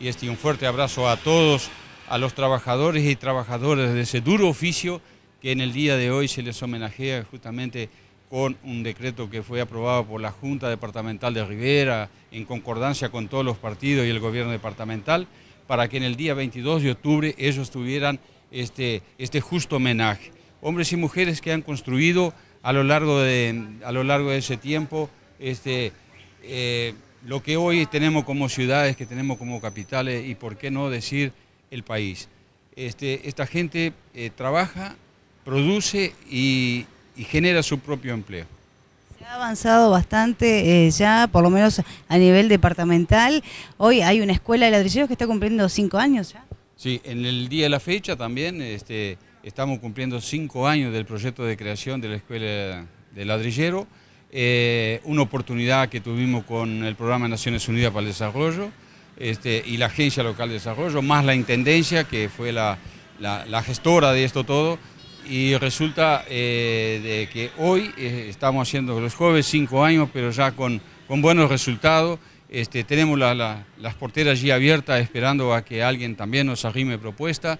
y este, un fuerte abrazo a todos, a los trabajadores y trabajadoras de ese duro oficio que en el día de hoy se les homenajea justamente con un decreto que fue aprobado por la Junta Departamental de Rivera en concordancia con todos los partidos y el gobierno departamental para que en el día 22 de octubre ellos tuvieran este, este justo homenaje. Hombres y mujeres que han construido a lo largo de, a lo largo de ese tiempo este, eh, lo que hoy tenemos como ciudades, que tenemos como capitales y por qué no decir el país. Este, esta gente eh, trabaja, produce y, genera su propio empleo. Se ha avanzado bastante eh, ya, por lo menos a nivel departamental. Hoy hay una escuela de ladrilleros que está cumpliendo cinco años ya. Sí, en el día de la fecha también este, estamos cumpliendo cinco años del proyecto de creación de la escuela de ladrillero. Eh, una oportunidad que tuvimos con el programa de Naciones Unidas para el Desarrollo este, y la Agencia Local de Desarrollo, más la Intendencia, que fue la, gestora de esto todo, y resulta eh, de que hoy eh, estamos haciendo los jóvenes cinco años, pero ya con, con buenos resultados. Este, tenemos las porteras ya abiertas esperando a que alguien también nos arrime propuesta,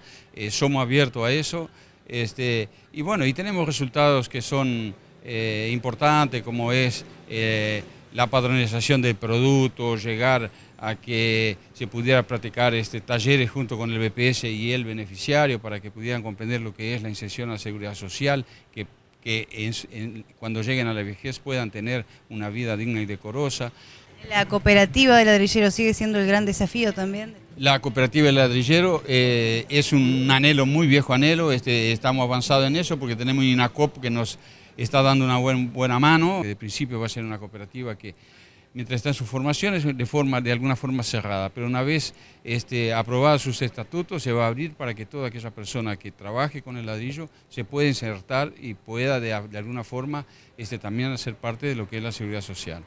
somos abiertos a eso. Este, y bueno, y tenemos resultados que son eh, importante como es eh, la padronización de productos llegar a que se pudiera practicar este, talleres junto con el BPS y el beneficiario para que pudieran comprender lo que es la inserción a la seguridad social, que, que cuando lleguen a la vejez puedan tener una vida digna y decorosa. ¿La cooperativa de ladrillero sigue siendo el gran desafío también? La cooperativa de ladrillero eh, es un anhelo, muy viejo anhelo, este, estamos avanzados en eso porque tenemos una COP que nos está dando una buen, buena mano. De principio va a ser una cooperativa que mientras está en formación, es de, forma, de alguna forma cerrada. Pero una vez este, aprobados sus estatutos, se va a abrir para que toda aquella persona que trabaje con el ladrillo se pueda insertar y pueda de, alguna forma este, también hacer parte de lo que es la seguridad social.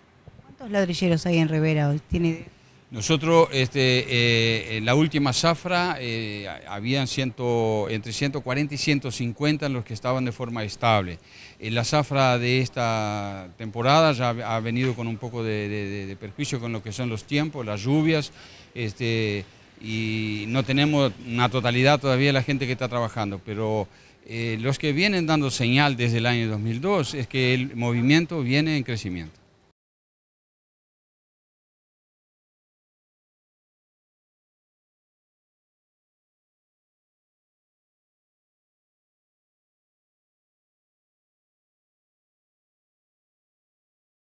¿Cuántos ladrilleros hay en Rivera hoy? ¿Tiene nosotros, este, eh, en la última zafra, eh, habían ciento, entre 140 y 150 los que estaban de forma estable. En la zafra de esta temporada ya ha venido con un poco de, perjuicio con lo que son los tiempos, las lluvias, este, y no tenemos una totalidad todavía la gente que está trabajando, pero... Eh, los que vienen dando señal desde el año 2002 es que el movimiento viene en crecimiento.